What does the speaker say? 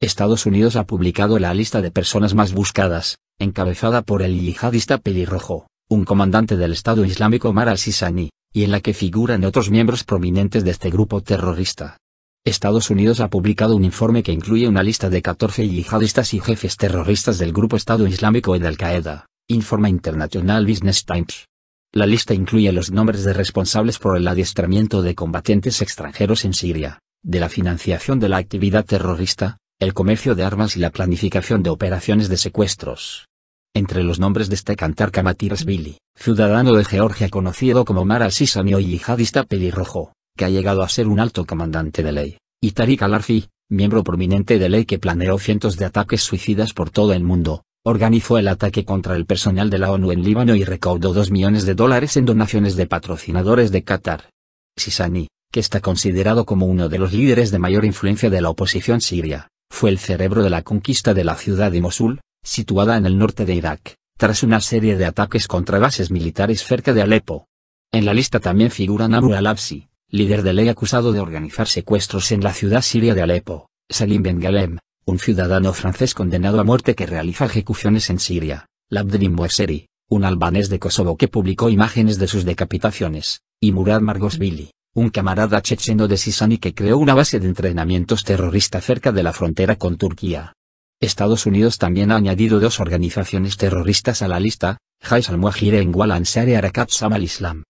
Estados Unidos ha publicado la lista de personas más buscadas, encabezada por el yihadista pelirrojo, un comandante del Estado Islámico Omar al-Sisani, y en la que figuran otros miembros prominentes de este grupo terrorista. Estados Unidos ha publicado un informe que incluye una lista de 14 yihadistas y jefes terroristas del grupo Estado Islámico y Al-Qaeda, informa International Business Times. La lista incluye los nombres de responsables por el adiestramiento de combatientes extranjeros en Siria, de la financiación de la actividad terrorista, el comercio de armas y la planificación de operaciones de secuestros. Entre los nombres destacan Tarka Matirasvili, ciudadano de Georgia conocido como Mara Sisani y yihadista pelirrojo, que ha llegado a ser un alto comandante de ley, y Tariq Al-Arfi, miembro prominente de ley que planeó cientos de ataques suicidas por todo el mundo, organizó el ataque contra el personal de la ONU en Líbano y recaudó 2 millones de dólares en donaciones de patrocinadores de Qatar. Sisani, que está considerado como uno de los líderes de mayor influencia de la oposición siria, fue el cerebro de la conquista de la ciudad de Mosul, situada en el norte de Irak, tras una serie de ataques contra bases militares cerca de Alepo. En la lista también figuran Abu al-Absi, líder de ley acusado de organizar secuestros en la ciudad siria de Alepo, Salim Ben Galem, un ciudadano francés condenado a muerte que realiza ejecuciones en Siria, Labdrim Murseri, un albanés de Kosovo que publicó imágenes de sus decapitaciones, y Murad Margosvili, un camarada checheno de Sisani que creó una base de entrenamientos terrorista cerca de la frontera con Turquía. Estados Unidos también ha añadido dos organizaciones terroristas a la lista, Jais al-Muajire en y Arakat Sam al-Islam,